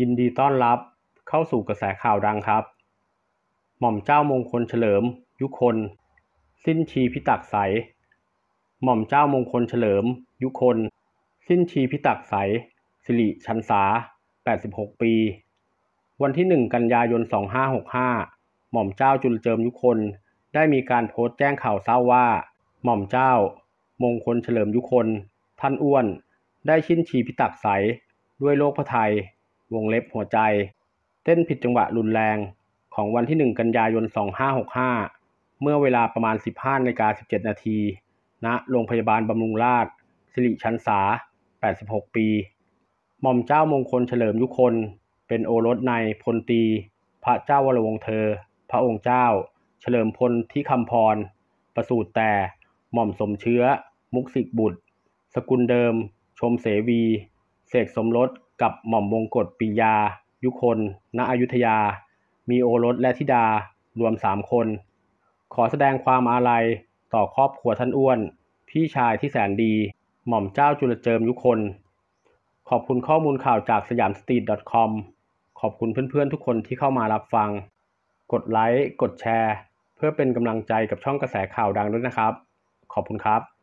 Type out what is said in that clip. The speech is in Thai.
ยินดีต้อนรับเข้าสู่กระแสข่าวดังครับ หม่อมเจ้ามงคลเฉลิม ยุคน สิ้นชีพิตักใสหม่อมเจ้ามงคลเฉลิม ยุคนสิ้นชีพิตักใสสิริชันษา86ปี วันที่1กันยายน2565หม่อมเจ้าจุลเจิมยุคน ได้มีการโพสต์แจ้งข่าวเศร้าว่า หม่อมเจ้า มงคลเฉลิมยุคนท่านอ้วน ได้ชิ้นชีพิตักใสด้วยโรคพระไทยวงเล็บหัวใจเต้นผิดจังหวะรุนแรงของวันที่ 1 กันยายน 2565 เมื่อเวลาประมาณ 15นาฬิกา17 นาทีณโรงพยาบาลบำรุงราษฎร์สิริชันษา86 ปี หม่อมเจ้ามงคลเฉลิมยุคนเป็นโอรสในพลตีพระเจ้าวรวงเธอ พระองค์เจ้า เฉลิมพลที่คำพร ประสูติแต่หม่อมสมเชื้อ มุกสิกบุตร สกุลเดิม ชมเสวีเสกสมรสกับหม่อมวงกฎปิยายุคนณอยุธยา มีโอรส และธิดา รวมสามคน ขอแสดงความอาลัยต่อครอบครัวท่านอ้วน พี่ชายที่แสนดี หม่อมเจ้าจุลเจิมยุคนขอบคุณข้อมูลข่าวจากสยามสตรีท .com ขอบคุณเพื่อนๆทุกคนที่เข้ามารับฟัง กดไลค์กดแชร์ เพื่อเป็นกำลังใจกับช่องกระแสข่าวดังด้วยนะครับ ขอบคุณครับ